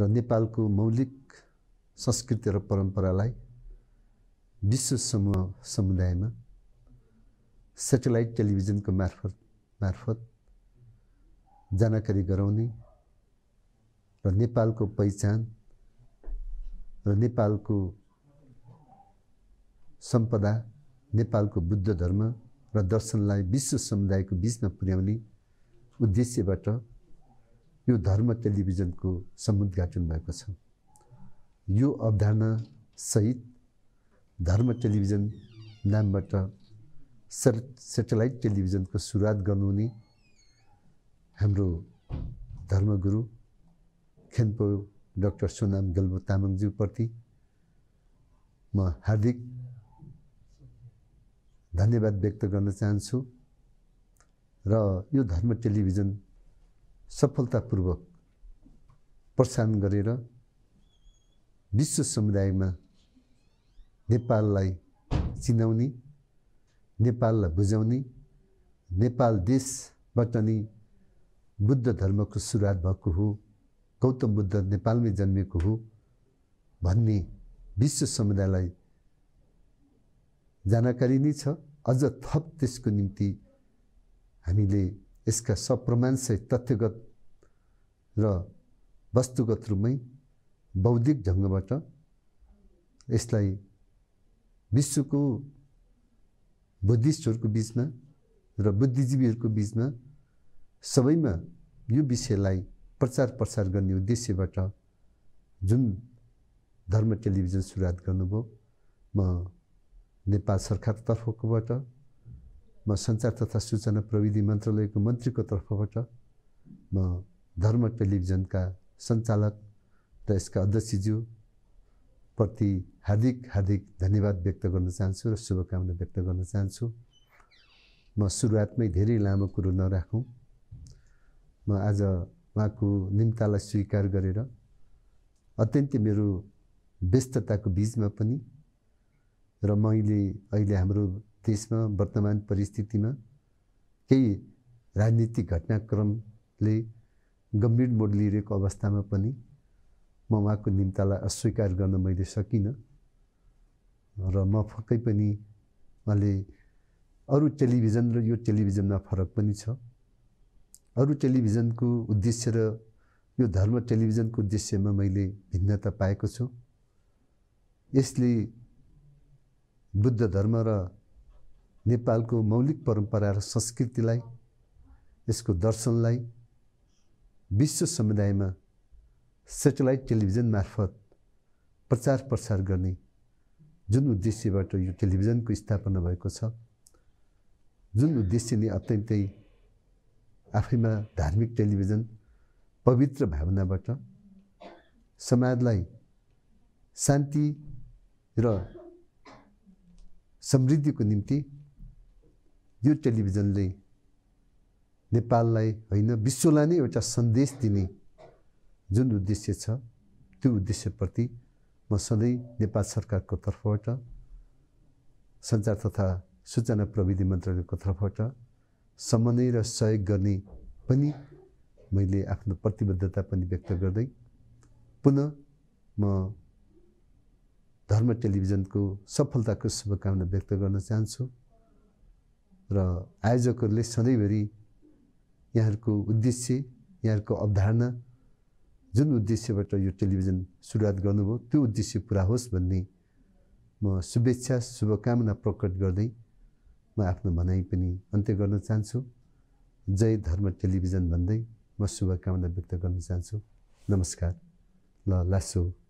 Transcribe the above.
र नेपालको मौलिक संस्कृति र परम्परालाई विश्व समूह समुदायमा सेटेलाइट टेलिभिजनको मार्फत मार्फत जानकारी गराउने र नेपालको पहिचान र नेपालको सम्पदा नेपालको बुद्ध धर्म र दर्शनलाई विश्व समुदायको बिचमा पुर्याउने उद्देश्यबाट यो धर्म टेलिभिजनको समुद्घाटन भएको छ यो अवधारणासहित धर्म टेलिभिजन नामबाट सर सेटेलाइट टेलिभिजनको सुरुवात गर्नुहुने हाम्रो धर्मगुरु खेन्पो डक्टर सोनाम गेल्बो तामाङज्यूप्रति म हार्दिक धन्यवाद व्यक्त गर्न चाहन्छु र यो धर्म टेलिभिजन सफलतापूर्वक प्रसारण गरेर विश्व समुदायमा नेपाललाई चिनाउने नेपाललाई बुझाउने नेपाल देशबाट नै बुद्ध धर्मको सुरुवात भएको हो गौतम बुद्ध नेपालमै जन्मेको हो भन्ने विश्व समुदायलाई जानकारी नै छ अझ थप त्यसको निम्ति हामीले यसका सब प्रमाण से तथ्यगत र वस्तुगत रूपमै बौद्धिक ढङ्गबाट यसलाई विश्वको बुद्धिस्टहरूको बिचमा र बुद्धिजीवीहरूको बिचमा सबैमा यो विषयलाई प्रचार प्रसार गर्ने उद्देश्यबाट जुन धर्म टेलिभिजन सुरुवात गर्नुभयो म नेपाल सरकारतर्फकोबाट म सञ्चार तथा सूचना प्रविधि मन्त्रालयको मन्त्रीको तर्फबाट म धर्म टेलिभिजनका सञ्चालक र यसका अध्यक्षज्यू प्रति हार्दिक हार्दिक धन्यवाद व्यक्त गर्न चाहन्छु र शुभकामना व्यक्त गर्न चाहन्छु म सुरुवातमै धेरै लामो कुरो नराखौँ म आज उहाँको निम्तालाई स्वीकार गरेर अत्यन्तै मेरो व्यस्तताको बिचमा पनि र मैले अहिले हाम्रो त्यसमा वर्तमान परिस्थितिमा केही राजनीतिक घटनाक्रमले गम्भीर मोड लिइरहेको अवस्थामा पनि म उहाँको निम्तालाई अस्वीकार गर्न मैले सकिनँ र म फक्कै पनि उहाँले अरू टेलिभिजन र यो टेलिभिजनमा फरक पनि छ अरू टेलिभिजनको उद्देश्य र यो धर्म टेलिभिजनको उद्देश्यमा मैले भिन्नता पाएको छु यसले बुद्ध धर्म र नेपालको मौलिक परम्परा र संस्कृतिलाई यसको दर्शनलाई विश्व समुदायमा सेटेलाइट टेलिभिजन मार्फत प्रचार प्रसार गर्ने जुन उद्देश्यबाट यो टेलिभिजनको स्थापना भएको छ जुन उद्देश्यले अत्यन्तै आफैमा धार्मिक टेलिभिजन पवित्र भावनाबाट समाजलाई शान्ति र समृद्धिको निम्ति यो टेलिभिजनले नेपाललाई होइन विश्वलाई नै एउटा सन्देश दिने जुन उद्देश्य छ त्यो उद्देश्यप्रति म सधैँ नेपाल सरकारको तर्फबाट सञ्चार तथा सूचना प्रविधि मन्त्रालयको तर्फबाट समन्वय र सहयोग गर्ने पनि मैले आफ्नो प्रतिबद्धता पनि व्यक्त गर्दै पुनः म धर्म टेलिभिजनको सफलताको शुभकामना व्यक्त गर्न चाहन्छु र आयोजकहरूले सधैँभरि यहाँहरूको उद्देश्य यहाँहरूको अवधारणा जुन उद्देश्यबाट यो टेलिभिजन सुरुवात गर्नुभयो त्यो उद्देश्य पुरा होस् भन्ने म शुभेच्छा शुभकामना प्रकट गर्दै म आफ्नो भनाइ पनि अन्त्य गर्न चाहन्छु जय धर्म टेलिभिजन भन्दै म शुभकामना व्यक्त गर्न चाहन्छु नमस्कार ल लासो